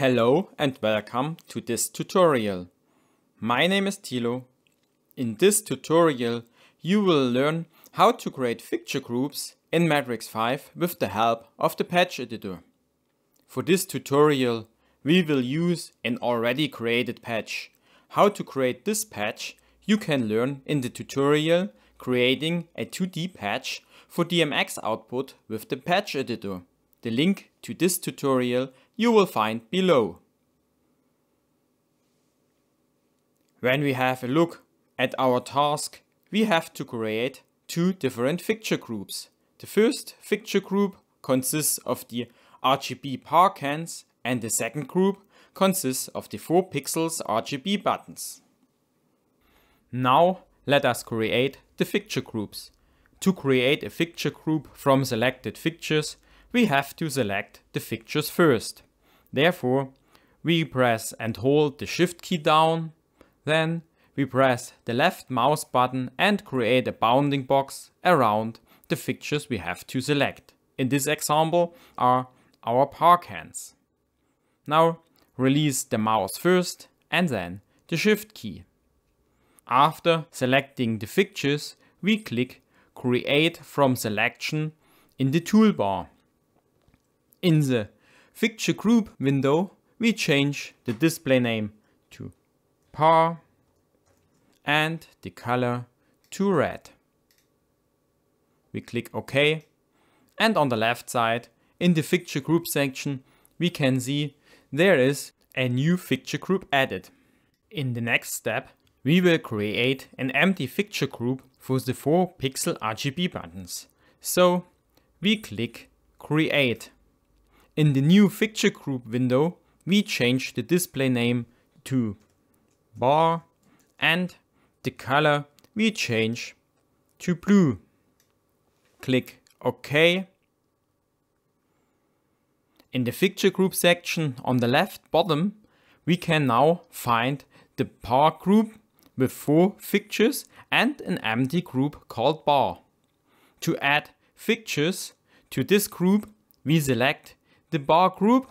Hello and welcome to this tutorial. My name is Thilo. In this tutorial you will learn how to create fixture groups in Matrix 5 with the help of the patch editor. For this tutorial we will use an already created patch. How to create this patch you can learn in the tutorial creating a 2D patch for DMX output with the patch editor. The link to this tutorial you will find below. When we have a look at our task, we have to create two different fixture groups. The first fixture group consists of the RGB power cans and the second group consists of the 4 pixels RGB buttons. Now let us create the fixture groups. To create a fixture group from selected fixtures, we have to select the fixtures first. Therefore, we press and hold the shift key down, then we press the left mouse button and create a bounding box around the fixtures we have to select. In this example are our park hands. Now release the mouse first and then the shift key. After selecting the fixtures, we click create from selection in the toolbar. In the fixture group window, we change the display name to par and the color to red. We click OK and on the left side in the fixture group section we can see there is a new fixture group added. In the next step we will create an empty fixture group for the 4 pixel RGB buttons. So we click create in the new fixture group window, we change the display name to bar and the color we change to blue. Click OK. In the fixture group section on the left bottom, we can now find the bar group with four fixtures and an empty group called bar. To add fixtures to this group, we select the bar group.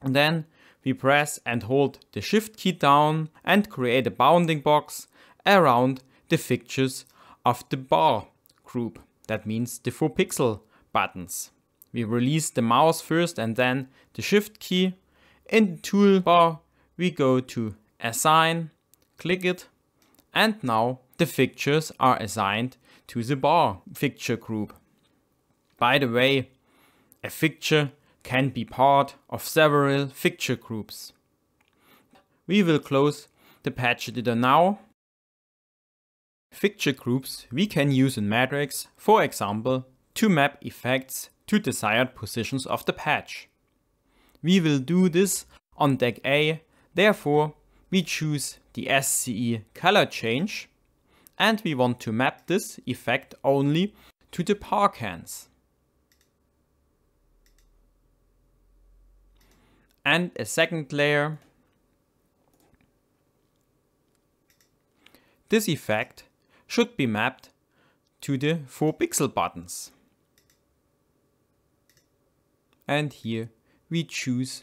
And then we press and hold the shift key down and create a bounding box around the fixtures of the bar group. That means the 4 pixel buttons. We release the mouse first and then the shift key. In the toolbar we go to assign, click it and now the fixtures are assigned to the bar fixture group. By the way, a fixture can be part of several fixture groups. We will close the patch editor now. Fixture groups we can use in Matrix, for example, to map effects to desired positions of the patch. We will do this on deck A, therefore we choose the SCE color change and we want to map this effect only to the park hands. and a second layer. This effect should be mapped to the 4 pixel buttons. And here we choose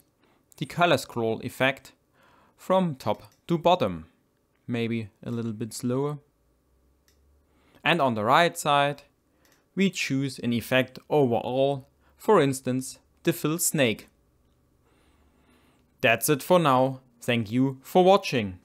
the color scroll effect from top to bottom. Maybe a little bit slower. And on the right side, we choose an effect overall, for instance, the fill snake. That's it for now. Thank you for watching.